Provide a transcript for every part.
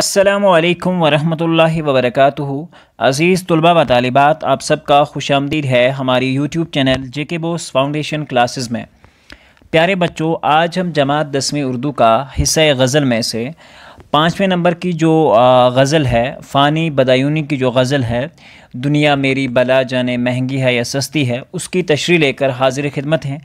असलकम वरहमल वरक अज़ीज़ तलबा व तालिबात आप सबका खुश आमदीद है हमारी यूट्यूब चैनल जे के बोस फाउंडेशन क्लासेस में प्यारे बच्चों आज हम जमात दसवीं उर्दू का हिस्सा गज़ल में से पाँचवें नंबर की जो गज़ल है फ़ानी बदायूनी की जो गज़ल है दुनिया मेरी बला जाने महंगी है या सस्ती है उसकी तशरी लेकर हाजिर खिदमत हैं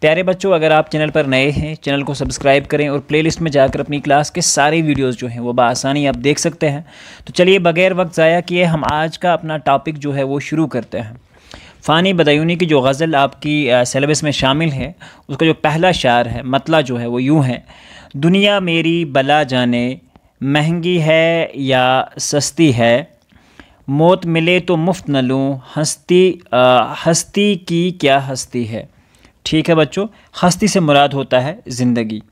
प्यारे बच्चों अगर आप चैनल पर नए हैं चैनल को सब्सक्राइब करें और प्लेलिस्ट में जाकर अपनी क्लास के सारे वीडियोस जो हैं वो बसानी आप देख सकते हैं तो चलिए बगैर वक्त ज़ाया किए हम आज का अपना टॉपिक जो है वो शुरू करते हैं फ़ानी बदायूनी की जो गज़ल आपकी सेलेबस में शामिल है उसका जो पहला शार है मतला जो है वो यूँ है दुनिया मेरी बला जाने महंगी है या सस्ती है मौत मिले तो मुफ्त न लूँ हस्ती हस्ती की क्या हस्ती है ठीक है बच्चों हस्ती से मुराद होता है ज़िंदगी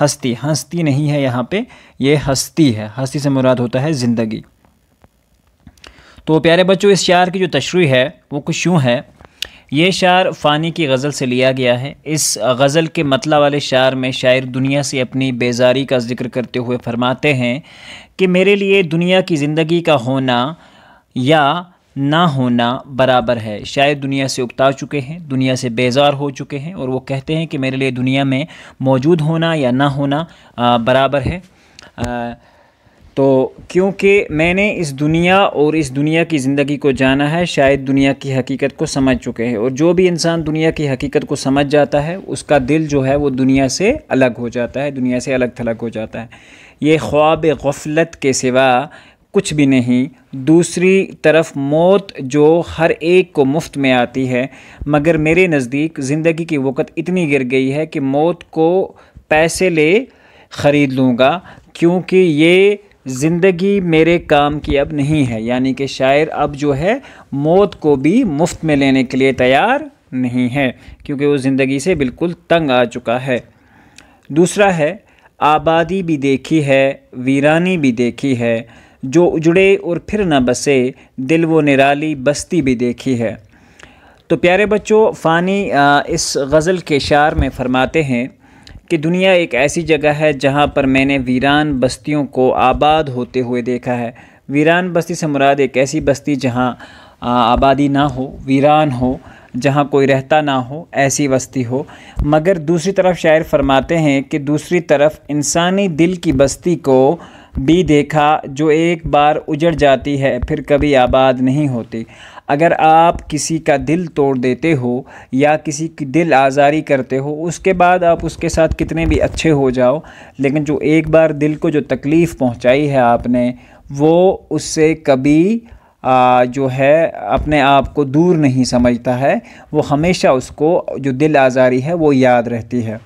हस्ती हस्ती नहीं है यहाँ पे ये हस्ती है हस्ती से मुराद होता है ज़िंदगी तो प्यारे बच्चों इस शार की जो तशरी है वो कुछ यूँ है ये शार फ़ानी की गज़ल से लिया गया है इस गज़ल के मतला वाले शार में शायर दुनिया से अपनी बेजारी का जिक्र करते हुए फरमाते हैं कि मेरे लिए दुनिया की ज़िंदगी का होना या ना होना बराबर है शायद दुनिया से उकता चुके हैं दुनिया से बेजार हो चुके हैं और वो कहते हैं कि मेरे लिए दुनिया में मौजूद होना या ना होना आ, बराबर है आ, तो क्योंकि मैंने इस दुनिया और इस दुनिया की ज़िंदगी को जाना है शायद दुनिया की हकीकत को समझ चुके हैं और जो भी इंसान दुनिया की हकीकत को समझ जाता है उसका दिल जो है वो दुनिया से अलग हो जाता है दुनिया से अलग थलग हो जाता है ये ख्वाब गफलत के सिवा कुछ भी नहीं दूसरी तरफ मौत जो हर एक को मुफ्त में आती है मगर मेरे नज़दीक ज़िंदगी की वक़्त इतनी गिर गई है कि मौत को पैसे ले ख़रीद लूँगा क्योंकि ये ज़िंदगी मेरे काम की अब नहीं है यानी कि शायर अब जो है मौत को भी मुफ्त में लेने के लिए तैयार नहीं है क्योंकि वो ज़िंदगी से बिल्कुल तंग आ चुका है दूसरा है आबादी भी देखी है वीरानी भी देखी है जो उजड़े और फिर ना बसे दिल वो निराली बस्ती भी देखी है तो प्यारे बच्चों फ़ानी इस गज़ल के शार में फरमाते हैं कि दुनिया एक ऐसी जगह है जहाँ पर मैंने वीरान बस्तियों को आबाद होते हुए देखा है वीरान बस्ती से मुराद एक ऐसी बस्ती जहाँ आबादी ना हो वीरान हो जहाँ कोई रहता ना हो ऐसी बस्ती हो मगर दूसरी तरफ शायर फरमाते हैं कि दूसरी तरफ इंसानी दिल की बस्ती को भी देखा जो एक बार उजड़ जाती है फिर कभी आबाद नहीं होती अगर आप किसी का दिल तोड़ देते हो या किसी की दिल आज़ारी करते हो उसके बाद आप उसके साथ कितने भी अच्छे हो जाओ लेकिन जो एक बार दिल को जो तकलीफ़ पहुंचाई है आपने वो उससे कभी आ, जो है अपने आप को दूर नहीं समझता है वो हमेशा उसको जो दिल आज़ारी है वो याद रहती है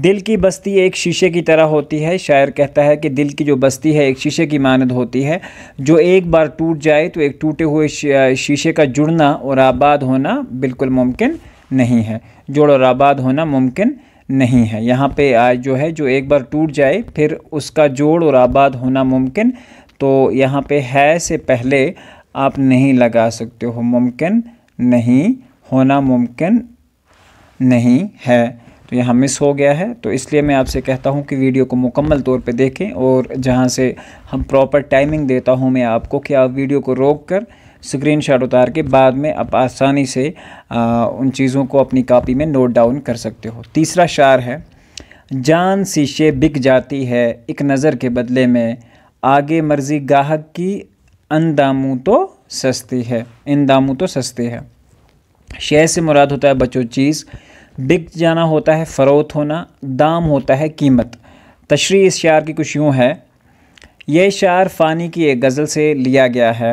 दिल की बस्ती एक शीशे की तरह होती है शायर कहता है कि दिल की जो बस्ती है एक शीशे की मानद होती है जो एक बार टूट जाए तो एक टूटे हुए शीशे का जुड़ना और आबाद होना बिल्कुल मुमकिन नहीं है जोड़ और आबाद होना मुमकिन नहीं है यहाँ पे आज जो है जो एक बार टूट जाए फिर उसका जोड़ और आबाद होना मुमकिन तो यहाँ पे है से पहले आप नहीं लगा सकते हो मुमकिन नहीं होना मुमकिन नहीं है तो यहाँ मिस हो गया है तो इसलिए मैं आपसे कहता हूँ कि वीडियो को मुकम्मल तौर पे देखें और जहाँ से हम प्रॉपर टाइमिंग देता हूँ मैं आपको कि आप वीडियो को रोक कर स्क्रीनशॉट उतार के बाद में आप आसानी से आ, उन चीज़ों को अपनी कापी में नोट डाउन कर सकते हो तीसरा शार है जान शीशे बिक जाती है एक नज़र के बदले में आगे मर्जी गाहक की अन दामों तो सस्ती है इन दामों तो सस्ती है शेयर से मुराद होता है बच्चों चीज़ बिक जाना होता है फ़रोत होना दाम होता है कीमत तशरी इस शार की कुछ यूँ है यह शार फ़ानी की एक गज़ल से लिया गया है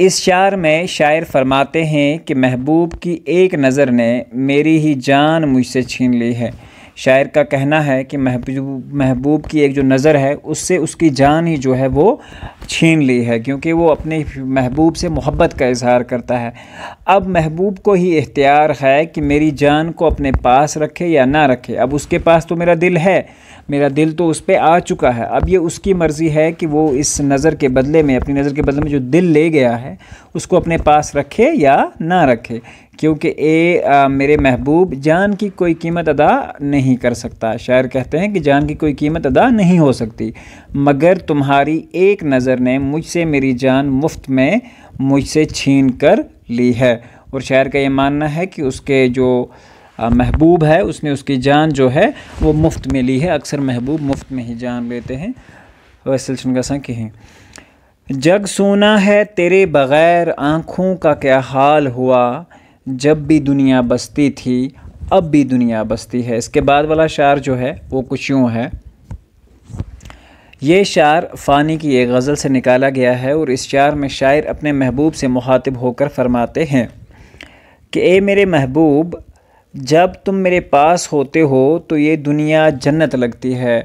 इस शार में शायर फरमाते हैं कि महबूब की एक नज़र ने मेरी ही जान मुझसे छीन ली है शायर का कहना है कि महबूब महबूब की एक जो नज़र है उससे उसकी जान ही जो है वो छीन ली है क्योंकि वो अपने महबूब से मोहब्बत का इजहार करता है अब महबूब को ही इख्तियार है कि मेरी जान को अपने पास रखे या ना रखे अब उसके पास तो मेरा दिल है मेरा दिल तो उस पर आ चुका है अब ये उसकी मर्ज़ी है कि वो इस नज़र के बदले में अपनी नज़र के बदले में जो दिल ले गया है उसको अपने पास रखे या ना रखे क्योंकि ए आ, मेरे महबूब जान की कोई कीमत अदा नहीं कर सकता शायर कहते हैं कि जान की कोई कीमत अदा नहीं हो सकती मगर तुम्हारी एक नज़र ने मुझसे मेरी जान मुफ्त में मुझसे छीन कर ली है और शायर का ये मानना है कि उसके जो महबूब है उसने उसकी जान जो है वो मुफ्त में ली है अक्सर महबूब मुफ्त में ही जान लेते हैं वैसल शनगसा की हैं जग सोना है तेरे बग़ैर आँखों का क्या हाल हुआ जब भी दुनिया बसती थी अब भी दुनिया बसती है इसके बाद वाला शार जो है वो कुछ यूँ है ये शार फ़ानी की एक गज़ल से निकाला गया है और इस शार में शायर अपने महबूब से मुखातिब होकर फरमाते हैं कि ए मेरे महबूब जब तुम मेरे पास होते हो तो ये दुनिया जन्नत लगती है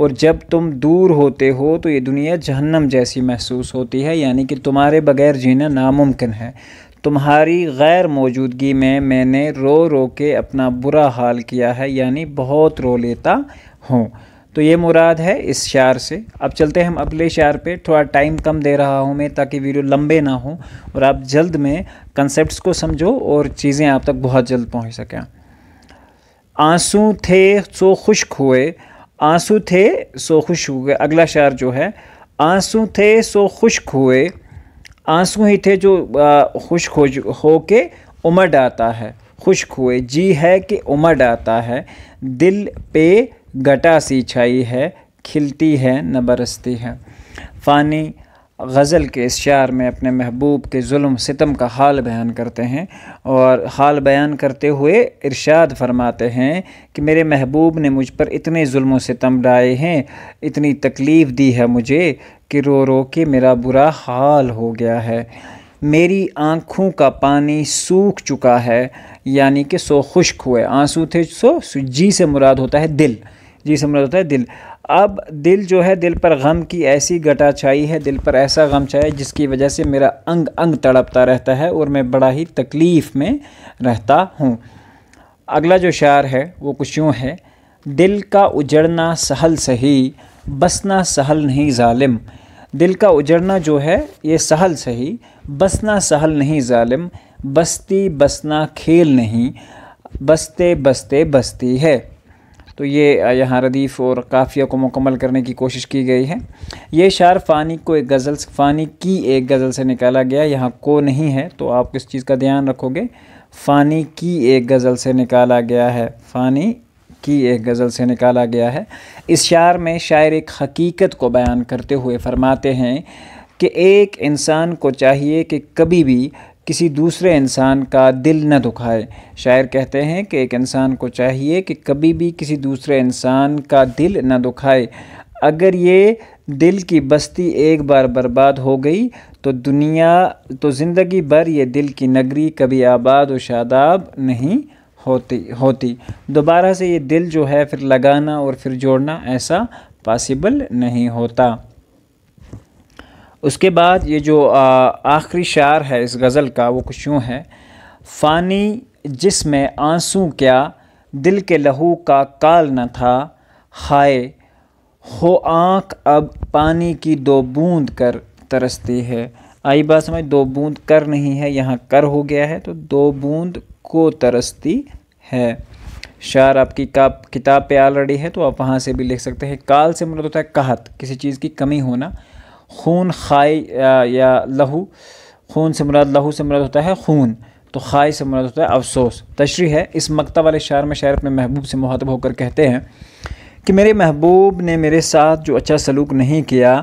और जब तुम दूर होते हो तो ये दुनिया जहन्नम जैसी महसूस होती है यानी कि तुम्हारे बगैर जीना नामुमकिन है तुम्हारी गैर मौजूदगी में मैंने रो रो के अपना बुरा हाल किया है यानी बहुत रो लेता हूँ तो ये मुराद है इस शार से अब चलते हैं हम अगले शार पे थोड़ा टाइम कम दे रहा हूँ मैं ताकि वीडियो लंबे ना हो और आप जल्द में कंसेप्ट को समझो और चीज़ें आप तक बहुत जल्द पहुँच सकें आंसू थे सो खुश्क हुए आंसू थे सो खुश हुए अगला शार जो है आंसू थे सो खुश्क हुए आंसू ही थे जो खुश्क हो हो के उमड़ आता है खुश हुए जी है कि उमड़ आता है दिल पे गटा सी छाई है खिलती है न बरसती है फ़ानी गज़ल के इस शार में अपने महबूब के जुल्म सितम का हाल बयान करते हैं और हाल बयान करते हुए इरशाद फरमाते हैं कि मेरे महबूब ने मुझ पर इतने जुल्म सितम डाए हैं इतनी तकलीफ़ दी है मुझे कि रो रो के मेरा बुरा हाल हो गया है मेरी आँखों का पानी सूख चुका है यानी कि सो खुश्क हुए आंसू थे सो जी से मुराद होता है दिल जी से मुराद होता है दिल अब दिल जो है दिल पर गम की ऐसी गटा छाई है दिल पर ऐसा गम छाया जिसकी वजह से मेरा अंग अंग तड़पता रहता है और मैं बड़ा ही तकलीफ़ में रहता हूँ अगला जो शार है वो कुछ यूँ है दिल का उजड़ना सहल सही बसना सहल नहीं ालिम दिल का उजड़ना जो है ये सहल सही बसना सहल नहीं ालिम बस्ती बसना खेल नहीं बसते बसते बस्ती है तो ये यहाँ रदीफ़ और काफ़िया को मुकम्मल करने की कोशिश की गई है ये शार फ़ानी को एक गज़ल फ़ानी की एक गज़ल से निकाला गया यहाँ को नहीं है तो आप किस चीज़ का ध्यान रखोगे फ़ानी की एक गज़ल से निकाला गया है फ़ानी की एक गज़ल से निकाला गया है इस शार में शायर एक हकीकत को बयान करते हुए फरमाते हैं कि एक इंसान को चाहिए कि कभी भी किसी दूसरे इंसान का दिल न दुखाए शायर कहते हैं कि एक इंसान को चाहिए कि कभी भी किसी दूसरे इंसान का दिल न दुखाए अगर ये दिल की बस्ती एक बार बर्बाद हो गई तो दुनिया तो ज़िंदगी भर ये दिल की नगरी कभी आबाद व शादाब नहीं होती होती दोबारा से ये दिल जो है फिर लगाना और फिर जोड़ना ऐसा पॉसिबल नहीं होता उसके बाद ये जो आखिरी शार है इस गज़ल का वो कुछ यूँ है फ़ानी जिसमें आंसू क्या दिल के लहू का काल न था हाय हो आँख अब पानी की दो बूंद कर तरसती है आई बात समझ दो बूंद कर नहीं है यहाँ कर हो गया है तो दो बूंद को तरसती है शार आपकी का किताब पे ऑलरेडी है तो आप वहाँ से भी लिख सकते हैं काल से मतलब होता है कहत किसी चीज़ की कमी होना खून खाई या लहू खून से मुराद लहू से मुराद होता है खून तो खाई से मुराद होता है अफसोस तशरी है इस मकता वाले शार में शायर अपने महबूब से मुहातब होकर कहते हैं कि मेरे महबूब ने मेरे साथ जो अच्छा सलूक नहीं किया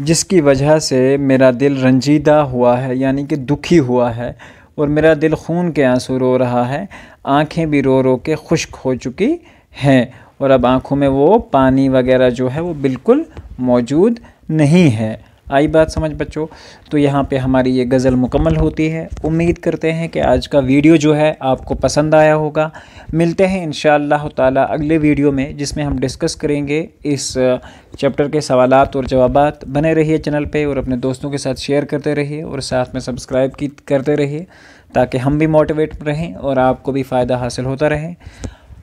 जिसकी वजह से मेरा दिल रंजीदा हुआ है यानी कि दुखी हुआ है और मेरा दिल खून के आंसू रो रहा है आंखें भी रो रो के खुश्क हो चुकी हैं और अब आंखों में वो पानी वगैरह जो है वो बिल्कुल मौजूद नहीं है आई बात समझ बच्चों तो यहाँ पे हमारी ये गज़ल मुकम्मल होती है उम्मीद करते हैं कि आज का वीडियो जो है आपको पसंद आया होगा मिलते हैं इन ताला अगले वीडियो में जिसमें हम डिस्कस करेंगे इस चैप्टर के सवाल और जवाब बने रहिए चैनल पे और अपने दोस्तों के साथ शेयर करते रहिए और साथ में सब्सक्राइब की करते रहिए ताकि हम भी मोटिवेट रहें और आपको भी फ़ायदा हासिल होता रहे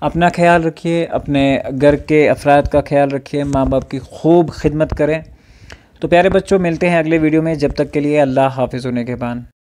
अपना ख्याल रखिए अपने घर के अफराद का ख्याल रखिए माँ बाप की खूब खिदमत करें तो प्यारे बच्चों मिलते हैं अगले वीडियो में जब तक के लिए अल्लाह हाफिज़ होने के बाद